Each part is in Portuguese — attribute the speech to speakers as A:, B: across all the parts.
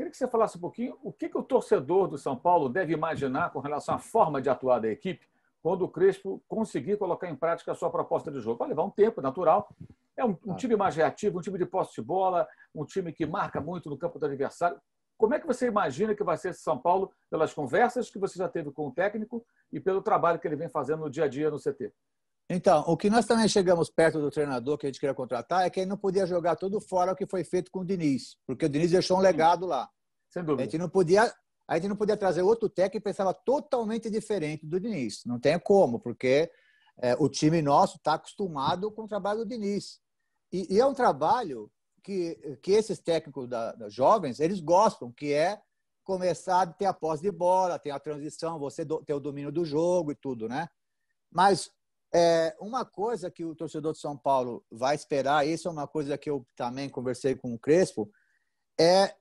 A: Queria que você falasse um pouquinho o que, que o torcedor do São Paulo deve imaginar com relação à forma de atuar da equipe quando o Crespo conseguir colocar em prática a sua proposta de jogo. Vai levar um tempo, natural. É um, um ah. time mais reativo, um time de posse de bola, um time que marca muito no campo do adversário. Como é que você imagina que vai ser esse São Paulo pelas conversas que você já teve com o técnico e pelo trabalho que ele vem fazendo no dia a dia no CT?
B: Então, o que nós também chegamos perto do treinador que a gente queria contratar é que ele não podia jogar tudo fora o que foi feito com o Diniz, porque o Diniz deixou um legado lá. Sem dúvida. A gente não podia, a gente não podia trazer outro técnico que pensava totalmente diferente do Diniz. Não tem como, porque é, o time nosso está acostumado com o trabalho do Diniz. E, e, é um trabalho que, que esses técnicos da, da jovens, eles gostam, que é começar a ter a posse de bola, ter a transição, você do, ter o domínio do jogo e tudo, né? Mas é, uma coisa que o torcedor de São Paulo vai esperar, isso é uma coisa que eu também conversei com o Crespo, é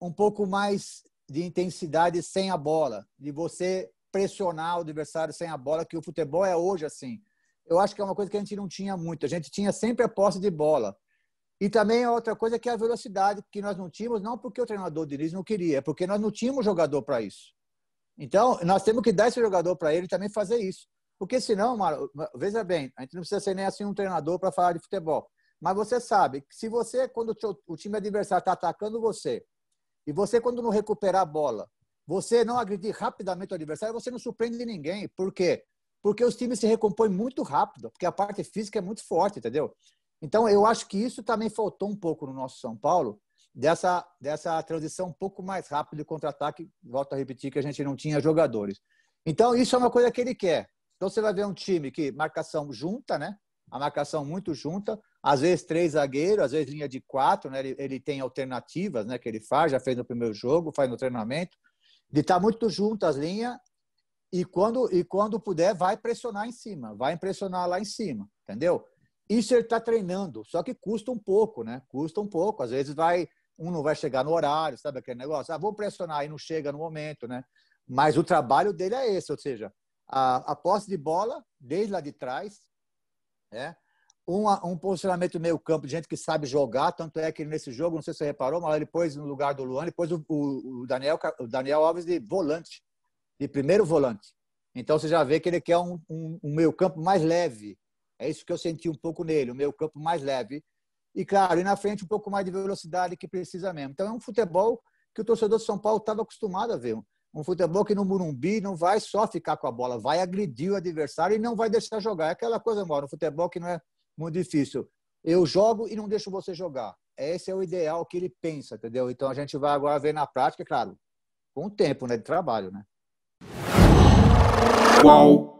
B: um pouco mais de intensidade sem a bola, de você pressionar o adversário sem a bola, que o futebol é hoje assim. Eu acho que é uma coisa que a gente não tinha muito, a gente tinha sempre a posse de bola. E também é outra coisa que é a velocidade, que nós não tínhamos, não porque o treinador Diniz não queria, é porque nós não tínhamos jogador para isso. Então, nós temos que dar esse jogador para ele também fazer isso. Porque senão, Mara, veja bem, a gente não precisa ser nem assim um treinador para falar de futebol. Mas você sabe que se você, quando o time adversário está atacando você, e você, quando não recuperar a bola, você não agredir rapidamente o adversário, você não surpreende ninguém. Por quê? Porque os times se recompõem muito rápido, porque a parte física é muito forte, entendeu? Então, eu acho que isso também faltou um pouco no nosso São Paulo, dessa, dessa transição um pouco mais rápida de contra-ataque. Volto a repetir que a gente não tinha jogadores. Então, isso é uma coisa que ele quer. Então você vai ver um time que marcação junta, né? A marcação muito junta, às vezes três zagueiros, às vezes linha de quatro, né? Ele, ele tem alternativas, né? Que ele faz, já fez no primeiro jogo, faz no treinamento, Ele está tá muito junto as linhas e quando e quando puder vai pressionar em cima, vai impressionar lá em cima, entendeu? Isso ele está treinando, só que custa um pouco, né? Custa um pouco, às vezes vai um não vai chegar no horário, sabe aquele negócio? Ah, vou pressionar e não chega no momento, né? Mas o trabalho dele é esse, ou seja, a, a posse de bola desde lá de trás, né? Um, um posicionamento meio campo de gente que sabe jogar, tanto é que nesse jogo, não sei se você reparou, mas ele pôs no lugar do Luan, ele pôs o, o, o Daniel, o Daniel Alves de volante, de primeiro volante. Então você já vê que ele quer um, um, um meio campo mais leve. É isso que eu senti um pouco nele, o meio campo mais leve. E claro, e na frente um pouco mais de velocidade que precisa mesmo. Então é um futebol que o torcedor de São Paulo estava acostumado a ver. Um futebol que no Murumbi não vai só ficar com a bola, vai agredir o adversário e não vai deixar jogar. É aquela coisa, mora, um futebol que não é muito difícil. Eu jogo e não deixo você jogar. Esse é o ideal que ele pensa, entendeu? Então a gente vai agora ver na prática, claro, com o tempo né, de trabalho, né? Qual